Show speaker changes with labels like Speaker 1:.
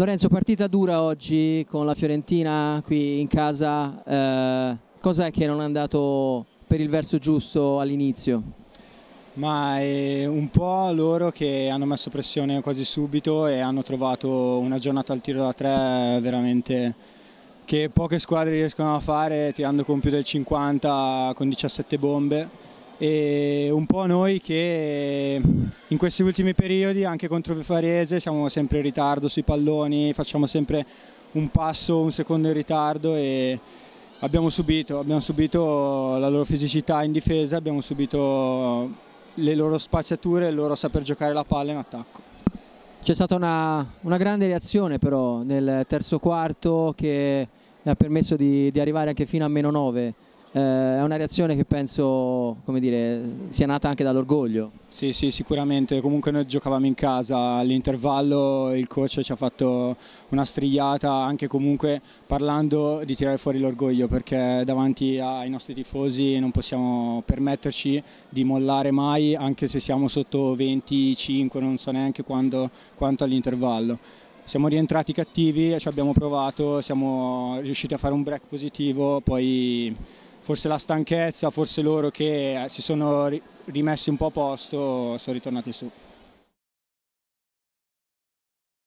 Speaker 1: Lorenzo, partita dura oggi con la Fiorentina qui in casa, eh, cosa è che non è andato per il verso giusto all'inizio? Ma è un po'
Speaker 2: loro che hanno messo pressione quasi subito e hanno trovato una giornata al tiro da tre veramente che poche squadre riescono a fare tirando con più del 50 con 17 bombe e un po' noi che in questi ultimi periodi anche contro il Farese siamo sempre in ritardo sui palloni, facciamo sempre un passo, un secondo in ritardo e abbiamo subito, abbiamo subito la loro fisicità in difesa, abbiamo subito le loro spaziature, il loro saper giocare la palla in attacco.
Speaker 1: C'è stata una, una, grande reazione però nel terzo quarto che ha permesso di, di arrivare anche fino a meno 9 eh, è una reazione che penso dire, sia nata anche dall'orgoglio.
Speaker 2: Sì, sì, sicuramente. Comunque noi giocavamo in casa all'intervallo, il coach ci ha fatto una strigliata, anche comunque parlando di tirare fuori l'orgoglio, perché davanti ai nostri tifosi non possiamo permetterci di mollare mai, anche se siamo sotto 25, non so neanche quando, quanto all'intervallo siamo rientrati cattivi, ci abbiamo provato, siamo riusciti a fare un break positivo, poi forse la stanchezza, forse loro che si sono rimessi un po' a posto sono ritornati su.